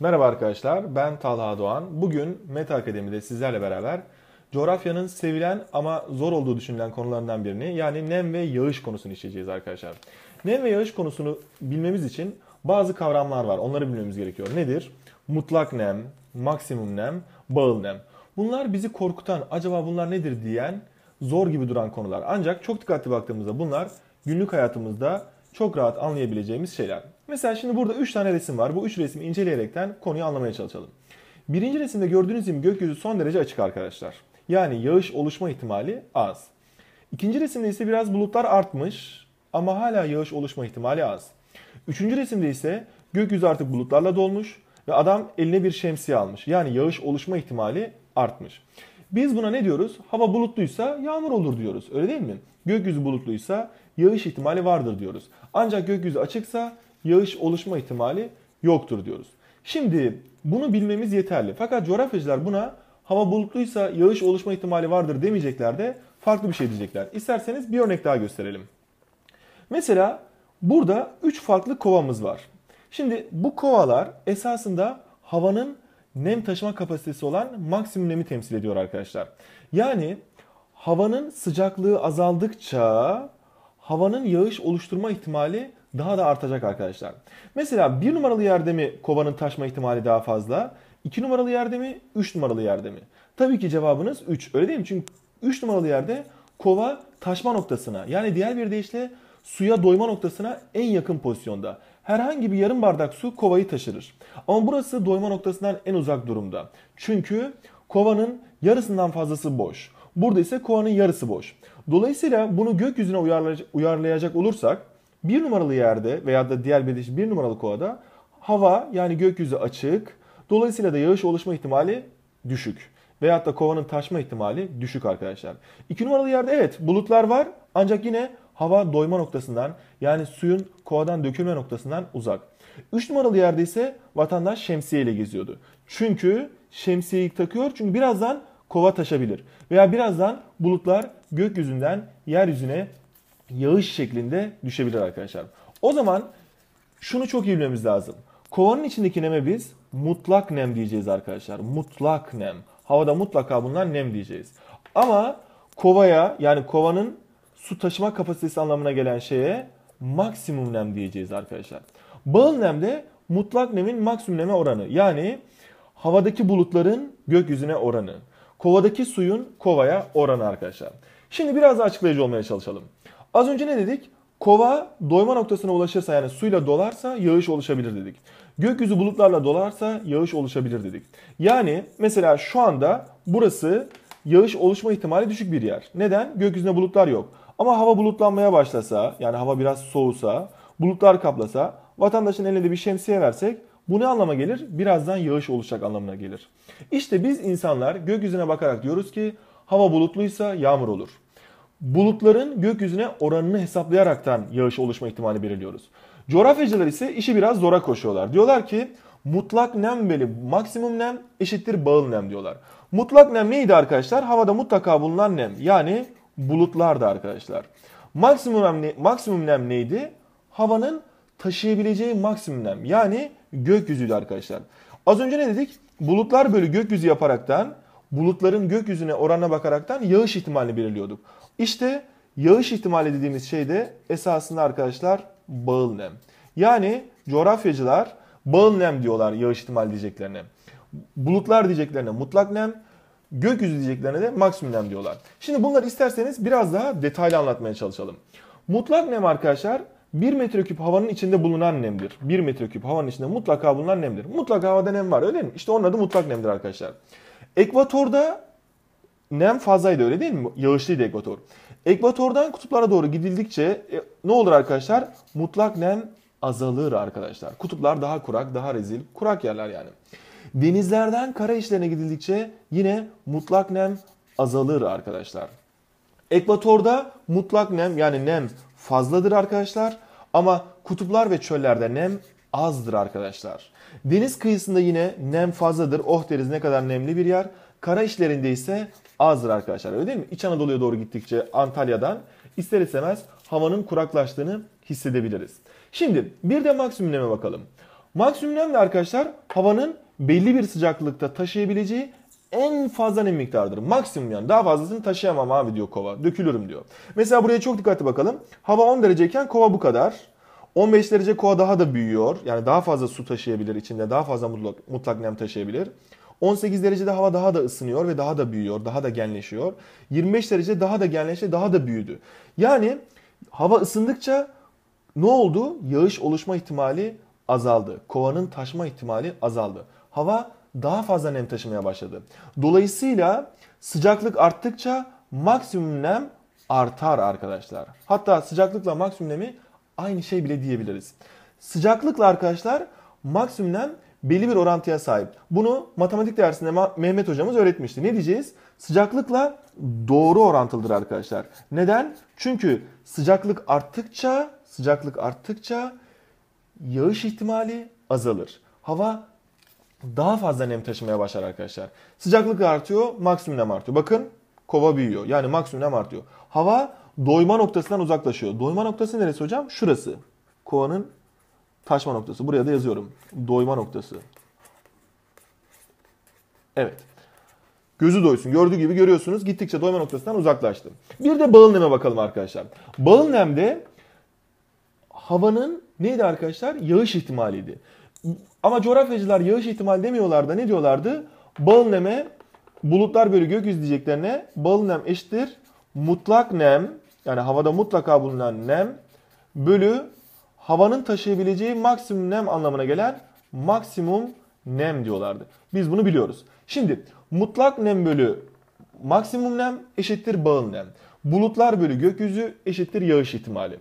Merhaba arkadaşlar, ben Talha Doğan. Bugün Meta Akademi'de sizlerle beraber coğrafyanın sevilen ama zor olduğu düşünülen konularından birini yani nem ve yağış konusunu işleyeceğiz arkadaşlar. Nem ve yağış konusunu bilmemiz için bazı kavramlar var. Onları bilmemiz gerekiyor. Nedir? Mutlak nem, maksimum nem, bağıl nem. Bunlar bizi korkutan, acaba bunlar nedir diyen zor gibi duran konular. Ancak çok dikkatli baktığımızda bunlar günlük hayatımızda çok rahat anlayabileceğimiz şeyler. Mesela şimdi burada 3 tane resim var. Bu 3 resmi inceleyerekten konuyu anlamaya çalışalım. Birinci resimde gördüğünüz gibi gökyüzü son derece açık arkadaşlar. Yani yağış oluşma ihtimali az. İkinci resimde ise biraz bulutlar artmış ama hala yağış oluşma ihtimali az. Üçüncü resimde ise gökyüzü artık bulutlarla dolmuş ve adam eline bir şemsiye almış. Yani yağış oluşma ihtimali artmış. Biz buna ne diyoruz? Hava bulutluysa yağmur olur diyoruz. Öyle değil mi? Gökyüzü bulutluysa yağış ihtimali vardır diyoruz. Ancak gökyüzü açıksa yağış oluşma ihtimali yoktur diyoruz. Şimdi bunu bilmemiz yeterli. Fakat coğrafyacılar buna hava bulutluysa yağış oluşma ihtimali vardır demeyecekler de farklı bir şey diyecekler. İsterseniz bir örnek daha gösterelim. Mesela burada 3 farklı kovamız var. Şimdi bu kovalar esasında havanın nem taşıma kapasitesi olan maksimum nemi temsil ediyor arkadaşlar. Yani havanın sıcaklığı azaldıkça havanın yağış oluşturma ihtimali daha da artacak arkadaşlar. Mesela bir numaralı yerde mi kovanın taşma ihtimali daha fazla? 2 numaralı yerde mi? 3 numaralı yerde mi? Tabii ki cevabınız 3. Öyle değil mi? Çünkü 3 numaralı yerde kova taşma noktasına yani diğer bir deyişle suya doyma noktasına en yakın pozisyonda. Herhangi bir yarım bardak su kovayı taşırır. Ama burası doyma noktasından en uzak durumda. Çünkü kovanın yarısından fazlası boş. Burada ise kovanın yarısı boş. Dolayısıyla bunu gökyüzüne uyarlayacak olursak bir numaralı yerde veya da diğer bir deyişle bir numaralı kovada hava yani gökyüzü açık. Dolayısıyla da yağış oluşma ihtimali düşük. Veyahut da kovanın taşma ihtimali düşük arkadaşlar. İki numaralı yerde evet bulutlar var ancak yine hava doyma noktasından yani suyun kovadan dökülme noktasından uzak. 3 numaralı yerde ise vatandaş şemsiye geziyordu. Çünkü şemsiyeyi takıyor çünkü birazdan kova taşabilir veya birazdan bulutlar gökyüzünden yeryüzüne yağış şeklinde düşebilir arkadaşlar. O zaman şunu çok iyi bilmemiz lazım. Kovanın içindeki neme biz mutlak nem diyeceğiz arkadaşlar. Mutlak nem. Havada mutlaka bundan nem diyeceğiz. Ama kovaya yani kovanın su taşıma kapasitesi anlamına gelen şeye maksimum nem diyeceğiz arkadaşlar. Bağıl nem de mutlak nemin maksimum neme oranı. Yani havadaki bulutların gökyüzüne oranı. Kovadaki suyun kovaya oranı arkadaşlar. Şimdi biraz daha açıklayıcı olmaya çalışalım. Az önce ne dedik? Kova doyma noktasına ulaşırsa yani suyla dolarsa yağış oluşabilir dedik. Gökyüzü bulutlarla dolarsa yağış oluşabilir dedik. Yani mesela şu anda burası yağış oluşma ihtimali düşük bir yer. Neden? Gökyüzünde bulutlar yok. Ama hava bulutlanmaya başlasa yani hava biraz soğusa bulutlar kaplasa vatandaşın eline de bir şemsiye versek bu ne anlama gelir? Birazdan yağış oluşacak anlamına gelir. İşte biz insanlar gökyüzüne bakarak diyoruz ki hava bulutluysa yağmur olur. Bulutların gökyüzüne oranını hesaplayaraktan yağış oluşma ihtimali belirliyoruz. Coğrafyacılar ise işi biraz zora koşuyorlar. Diyorlar ki mutlak nem bölü maksimum nem eşittir bağıl nem diyorlar. Mutlak nem neydi arkadaşlar? Havada mutlaka bulunan nem. Yani bulutlardı arkadaşlar. Maksimum nem, maksimum nem neydi? Havanın taşıyabileceği maksimum nem yani gökyüzüydü arkadaşlar. Az önce ne dedik? Bulutlar bölü gökyüzü yaparaktan bulutların gökyüzüne oranına bakaraktan yağış ihtimalini belirliyorduk. İşte yağış ihtimali dediğimiz şey de esasında arkadaşlar bağıl nem. Yani coğrafyacılar bağıl nem diyorlar yağış ihtimali diyeceklerine. Bulutlar diyeceklerine mutlak nem, gökyüzü diyeceklerine de maksimum diyorlar. Şimdi bunları isterseniz biraz daha detaylı anlatmaya çalışalım. Mutlak nem arkadaşlar 1 metreküp havanın içinde bulunan nemdir. 1 metreküp havanın içinde mutlaka bulunan nemdir. Mutlak havada nem var öyle mi? İşte onun adı mutlak nemdir arkadaşlar. Ekvatorda nem fazlaydı öyle değil mi? Yağışlıydı ekvator. Ekvatordan kutuplara doğru gidildikçe e, ne olur arkadaşlar? Mutlak nem azalır arkadaşlar. Kutuplar daha kurak, daha rezil, kurak yerler yani. Denizlerden kara işlerine gidildikçe yine mutlak nem azalır arkadaşlar. Ekvatorda mutlak nem yani nem fazladır arkadaşlar ama kutuplar ve çöllerde nem azdır arkadaşlar. Deniz kıyısında yine nem fazladır. Oh deriz ne kadar nemli bir yer. Kara işlerinde ise azdır arkadaşlar öyle değil mi? İç Anadolu'ya doğru gittikçe Antalya'dan ister istemez havanın kuraklaştığını hissedebiliriz. Şimdi bir de maksimum neme bakalım. Maksimum nem de arkadaşlar havanın belli bir sıcaklıkta taşıyabileceği en fazla nem miktarıdır. Maksimum yani. Daha fazlasını taşıyamam abi diyor kova. Dökülürüm diyor. Mesela buraya çok dikkatli bakalım. Hava 10 dereceyken kova bu kadar. 15 derece kova daha da büyüyor. Yani daha fazla su taşıyabilir içinde. Daha fazla mutlak, mutlak nem taşıyabilir. 18 derecede hava daha da ısınıyor ve daha da büyüyor, daha da genleşiyor. 25 derece daha da genleşti, daha da büyüdü. Yani hava ısındıkça ne oldu? Yağış oluşma ihtimali azaldı. Kovanın taşma ihtimali azaldı hava daha fazla nem taşımaya başladı. Dolayısıyla sıcaklık arttıkça maksimum nem artar arkadaşlar. Hatta sıcaklıkla maksimum nemi aynı şey bile diyebiliriz. Sıcaklıkla arkadaşlar maksimum nem belli bir orantıya sahip. Bunu matematik dersinde Mehmet hocamız öğretmişti. Ne diyeceğiz? Sıcaklıkla doğru orantılıdır arkadaşlar. Neden? Çünkü sıcaklık arttıkça, sıcaklık arttıkça yağış ihtimali azalır. Hava daha fazla nem taşımaya başlar arkadaşlar. Sıcaklık artıyor, maksimum nem artıyor. Bakın kova büyüyor. Yani maksimum nem artıyor. Hava doyma noktasından uzaklaşıyor. Doyma noktası neresi hocam? Şurası. Kovanın taşma noktası. Buraya da yazıyorum. Doyma noktası. Evet. Gözü doysun. Gördüğü gibi görüyorsunuz. Gittikçe doyma noktasından uzaklaştım. Bir de bağıl neme bakalım arkadaşlar. Bağıl nemde havanın neydi arkadaşlar? Yağış ihtimaliydi. Ama coğrafyacılar yağış ihtimal demiyorlar da ne diyorlardı? Bağıl neme bulutlar bölü gökyüzü diyeceklerine bağıl nem eşittir. Mutlak nem yani havada mutlaka bulunan nem bölü havanın taşıyabileceği maksimum nem anlamına gelen maksimum nem diyorlardı. Biz bunu biliyoruz. Şimdi mutlak nem bölü maksimum nem eşittir bağıl nem. Bulutlar bölü gökyüzü eşittir yağış ihtimali.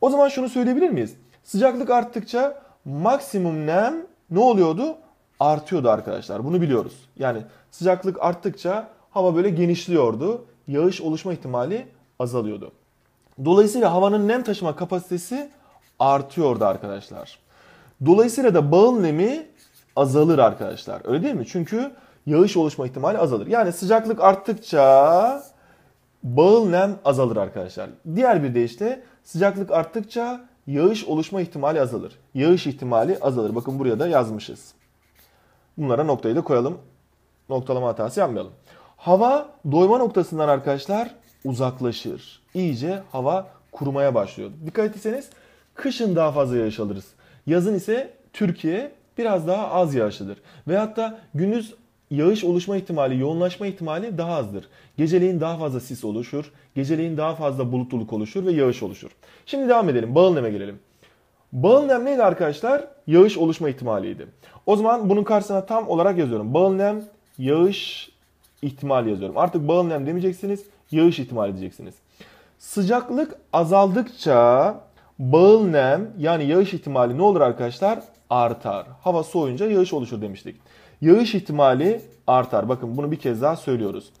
O zaman şunu söyleyebilir miyiz? Sıcaklık arttıkça maksimum nem ne oluyordu? Artıyordu arkadaşlar. Bunu biliyoruz. Yani sıcaklık arttıkça hava böyle genişliyordu. Yağış oluşma ihtimali azalıyordu. Dolayısıyla havanın nem taşıma kapasitesi artıyordu arkadaşlar. Dolayısıyla da bağın nemi azalır arkadaşlar. Öyle değil mi? Çünkü yağış oluşma ihtimali azalır. Yani sıcaklık arttıkça bağıl nem azalır arkadaşlar. Diğer bir deyişle sıcaklık arttıkça yağış oluşma ihtimali azalır. Yağış ihtimali azalır. Bakın buraya da yazmışız. Bunlara noktayı da koyalım. Noktalama hatası yapmayalım. Hava doyma noktasından arkadaşlar uzaklaşır. İyice hava kurumaya başlıyor. Dikkat etseniz kışın daha fazla yağış alırız. Yazın ise Türkiye biraz daha az yağışlıdır. Ve hatta gündüz yağış oluşma ihtimali, yoğunlaşma ihtimali daha azdır. Geceleyin daha fazla sis oluşur, geceleyin daha fazla bulutluluk oluşur ve yağış oluşur. Şimdi devam edelim, bağıl neme gelelim. Bağıl nem neydi arkadaşlar? Yağış oluşma ihtimaliydi. O zaman bunun karşısına tam olarak yazıyorum. Bağıl nem, yağış ihtimali yazıyorum. Artık bağıl nem demeyeceksiniz, yağış ihtimali diyeceksiniz. Sıcaklık azaldıkça bağıl nem yani yağış ihtimali ne olur arkadaşlar? Artar. Hava soğuyunca yağış oluşur demiştik. Yağış ihtimali artar. Bakın bunu bir kez daha söylüyoruz.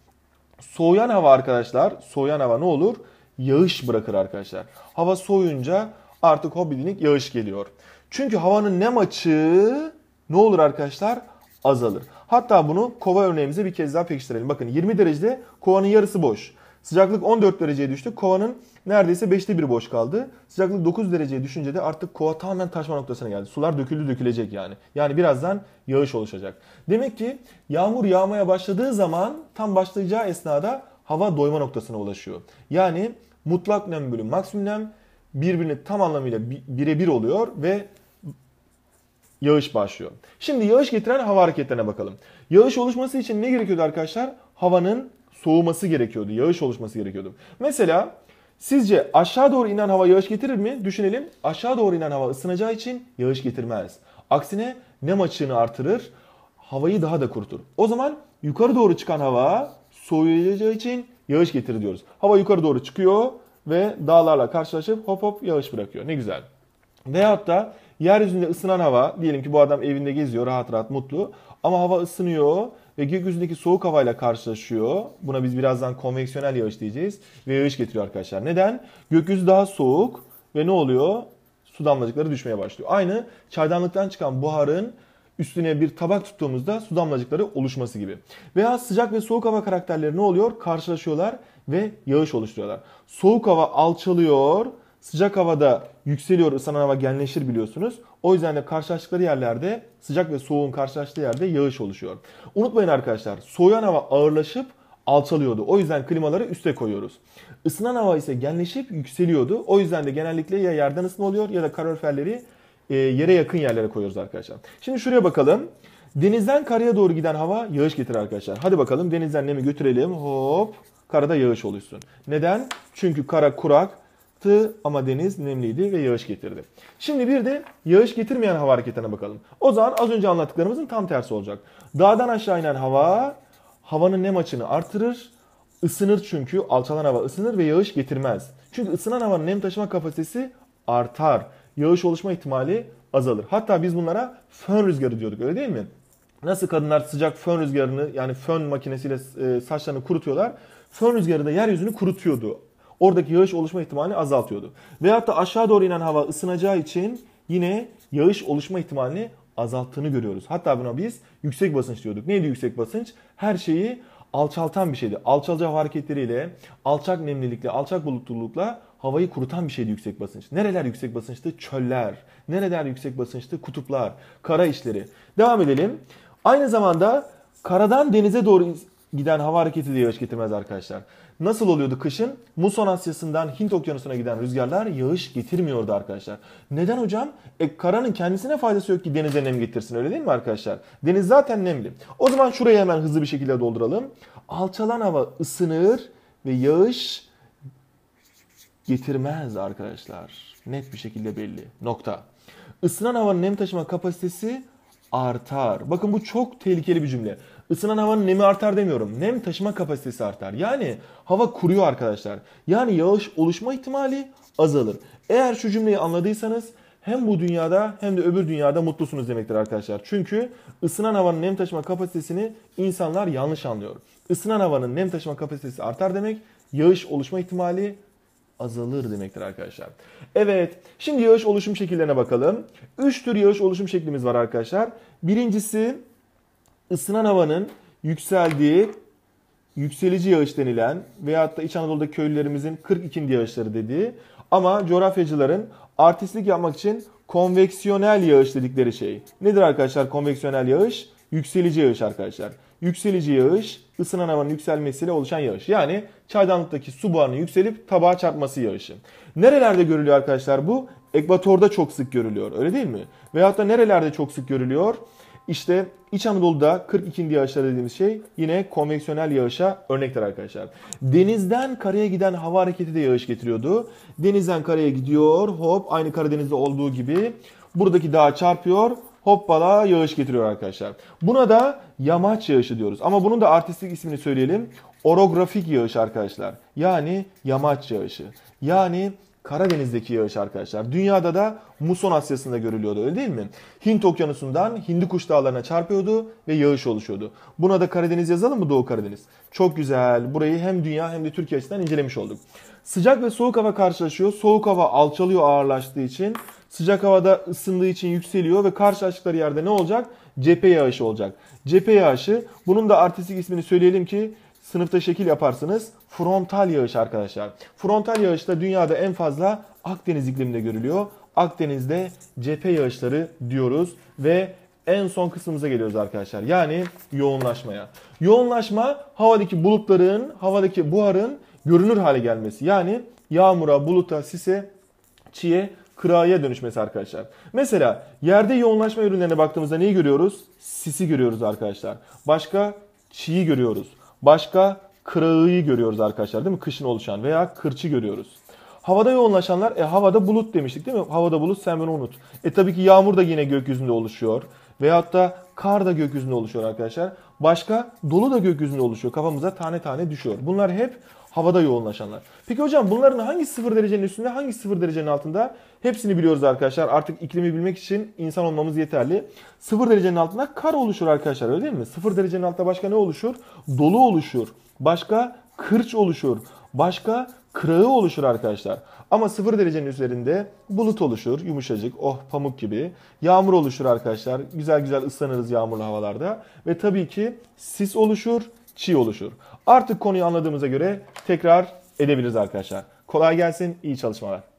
Soğuyan hava arkadaşlar, soğuyan hava ne olur? Yağış bırakır arkadaşlar. Hava soğuyunca artık hobidinik yağış geliyor. Çünkü havanın nem açığı ne olur arkadaşlar? Azalır. Hatta bunu kova örneğimize bir kez daha pekiştirelim. Bakın 20 derecede kovanın yarısı boş. Sıcaklık 14 dereceye düştü. Kovanın neredeyse 5'te bir boş kaldı. Sıcaklık 9 dereceye düşünce de artık kova tamamen taşma noktasına geldi. Sular döküldü dökülecek yani. Yani birazdan yağış oluşacak. Demek ki yağmur yağmaya başladığı zaman tam başlayacağı esnada hava doyma noktasına ulaşıyor. Yani mutlak nem bölü maksimum nem birbirine tam anlamıyla birebir oluyor ve yağış başlıyor. Şimdi yağış getiren hava hareketlerine bakalım. Yağış oluşması için ne gerekiyordu arkadaşlar? Havanın soğuması gerekiyordu. Yağış oluşması gerekiyordu. Mesela Sizce aşağı doğru inen hava yağış getirir mi? Düşünelim. Aşağı doğru inen hava ısınacağı için yağış getirmez. Aksine nem açığını artırır, havayı daha da kurutur. O zaman yukarı doğru çıkan hava soğuyacağı için yağış getirir diyoruz. Hava yukarı doğru çıkıyor ve dağlarla karşılaşıp hop hop yağış bırakıyor. Ne güzel. Veyahut da yeryüzünde ısınan hava, diyelim ki bu adam evinde geziyor rahat rahat mutlu ama hava ısınıyor ve gökyüzündeki soğuk havayla karşılaşıyor. Buna biz birazdan konveksiyonel yağış diyeceğiz ve yağış getiriyor arkadaşlar. Neden? Gökyüzü daha soğuk ve ne oluyor? Su damlacıkları düşmeye başlıyor. Aynı çaydanlıktan çıkan buharın üstüne bir tabak tuttuğumuzda su damlacıkları oluşması gibi. Veya sıcak ve soğuk hava karakterleri ne oluyor? Karşılaşıyorlar ve yağış oluşturuyorlar. Soğuk hava alçalıyor, sıcak havada yükseliyor, ıslanan hava genleşir biliyorsunuz. O yüzden de karşılaştıkları yerlerde sıcak ve soğuğun karşılaştığı yerde yağış oluşuyor. Unutmayın arkadaşlar soğuyan hava ağırlaşıp alçalıyordu. O yüzden klimaları üste koyuyoruz. Isınan hava ise genleşip yükseliyordu. O yüzden de genellikle ya yerden ısınma oluyor ya da kaloriferleri e, yere yakın yerlere koyuyoruz arkadaşlar. Şimdi şuraya bakalım. Denizden karaya doğru giden hava yağış getirir arkadaşlar. Hadi bakalım denizden nemi götürelim. Hop karada yağış oluşsun. Neden? Çünkü kara kurak, Tı ama deniz nemliydi ve yağış getirdi. Şimdi bir de yağış getirmeyen hava hareketine bakalım. O zaman az önce anlattıklarımızın tam tersi olacak. Dağdan aşağı inen hava havanın nem açını artırır. Isınır çünkü alçalan hava ısınır ve yağış getirmez. Çünkü ısınan havanın nem taşıma kapasitesi artar. Yağış oluşma ihtimali azalır. Hatta biz bunlara fön rüzgarı diyorduk öyle değil mi? Nasıl kadınlar sıcak fön rüzgarını yani fön makinesiyle e, saçlarını kurutuyorlar. Fön rüzgarı da yeryüzünü kurutuyordu oradaki yağış oluşma ihtimalini azaltıyordu. Veyahut da aşağı doğru inen hava ısınacağı için yine yağış oluşma ihtimalini azalttığını görüyoruz. Hatta buna biz yüksek basınç diyorduk. Neydi yüksek basınç? Her şeyi alçaltan bir şeydi. Alçalıcı hareketleriyle, alçak nemlilikle, alçak bulutlulukla havayı kurutan bir şeydi yüksek basınç. Nereler yüksek basınçtı? Çöller. Nereler yüksek basınçtı? Kutuplar, kara işleri. Devam edelim. Aynı zamanda karadan denize doğru giden hava hareketi de yağış getirmez arkadaşlar. Nasıl oluyordu kışın? Muson Asya'sından Hint Okyanusu'na giden rüzgarlar yağış getirmiyordu arkadaşlar. Neden hocam? E, karanın kendisine faydası yok ki denize nem getirsin öyle değil mi arkadaşlar? Deniz zaten nemli. O zaman şurayı hemen hızlı bir şekilde dolduralım. Alçalan hava ısınır ve yağış getirmez arkadaşlar. Net bir şekilde belli. Nokta. Isınan havanın nem taşıma kapasitesi artar. Bakın bu çok tehlikeli bir cümle. Isınan havanın nemi artar demiyorum. Nem taşıma kapasitesi artar. Yani hava kuruyor arkadaşlar. Yani yağış oluşma ihtimali azalır. Eğer şu cümleyi anladıysanız hem bu dünyada hem de öbür dünyada mutlusunuz demektir arkadaşlar. Çünkü ısınan havanın nem taşıma kapasitesini insanlar yanlış anlıyor. Isınan havanın nem taşıma kapasitesi artar demek, yağış oluşma ihtimali azalır demektir arkadaşlar. Evet, şimdi yağış oluşum şekillerine bakalım. Üç tür yağış oluşum şeklimiz var arkadaşlar. Birincisi ısınan havanın yükseldiği yükselici yağış denilen veyahut da İç Anadolu'da köylülerimizin 42. yağışları dediği ama coğrafyacıların artistlik yapmak için konveksiyonel yağış dedikleri şey. Nedir arkadaşlar konveksiyonel yağış? Yükselici yağış arkadaşlar. Yükselici yağış ısınan havanın yükselmesiyle oluşan yağış. Yani çaydanlıktaki su buharının yükselip tabağa çarpması yağışı. Nerelerde görülüyor arkadaşlar bu? Ekvatorda çok sık görülüyor öyle değil mi? Veyahut da nerelerde çok sık görülüyor? İşte İç Anadolu'da 42. yağışlar dediğimiz şey yine konveksiyonel yağışa örnektir arkadaşlar. Denizden karaya giden hava hareketi de yağış getiriyordu. Denizden karaya gidiyor hop aynı Karadeniz'de olduğu gibi buradaki dağa çarpıyor hoppala yağış getiriyor arkadaşlar. Buna da yamaç yağışı diyoruz. Ama bunun da artistik ismini söyleyelim. Orografik yağış arkadaşlar. Yani yamaç yağışı. Yani Karadeniz'deki yağış arkadaşlar. Dünyada da muson Asya'sında görülüyordu öyle değil mi? Hint okyanusundan Hindi kuş dağlarına çarpıyordu ve yağış oluşuyordu. Buna da Karadeniz yazalım mı Doğu Karadeniz? Çok güzel. Burayı hem dünya hem de Türkiye açısından incelemiş olduk. Sıcak ve soğuk hava karşılaşıyor. Soğuk hava alçalıyor ağırlaştığı için. Sıcak havada ısındığı için yükseliyor ve karşılaştıkları yerde ne olacak? Cephe yağışı olacak. Cephe yağışı bunun da artistik ismini söyleyelim ki sınıfta şekil yaparsınız. Frontal yağış arkadaşlar. Frontal yağışta dünyada en fazla Akdeniz ikliminde görülüyor. Akdeniz'de cephe yağışları diyoruz ve en son kısmımıza geliyoruz arkadaşlar. Yani yoğunlaşmaya. Yoğunlaşma havadaki bulutların, havadaki buharın görünür hale gelmesi. Yani yağmura, buluta, sise, çiğe, kıraya dönüşmesi arkadaşlar. Mesela yerde yoğunlaşma ürünlerine baktığımızda neyi görüyoruz? Sisi görüyoruz arkadaşlar. Başka çiği görüyoruz. Başka kırağıyı görüyoruz arkadaşlar değil mi? Kışın oluşan veya kırçı görüyoruz. Havada yoğunlaşanlar, e, havada bulut demiştik değil mi? Havada bulut sen beni unut. E tabii ki yağmur da yine gökyüzünde oluşuyor. Veyahut da kar da gökyüzünde oluşuyor arkadaşlar. Başka dolu da gökyüzünde oluşuyor. Kafamıza tane tane düşüyor. Bunlar hep havada yoğunlaşanlar. Peki hocam bunların hangi sıfır derecenin üstünde hangi sıfır derecenin altında? Hepsini biliyoruz arkadaşlar. Artık iklimi bilmek için insan olmamız yeterli. Sıfır derecenin altında kar oluşur arkadaşlar öyle değil mi? Sıfır derecenin altında başka ne oluşur? Dolu oluşur. Başka kırç oluşur. Başka kırağı oluşur arkadaşlar. Ama sıfır derecenin üzerinde bulut oluşur. Yumuşacık, oh pamuk gibi. Yağmur oluşur arkadaşlar. Güzel güzel ıslanırız yağmurlu havalarda. Ve tabii ki sis oluşur, çiğ oluşur. Artık konuyu anladığımıza göre tekrar edebiliriz arkadaşlar. Kolay gelsin, iyi çalışmalar.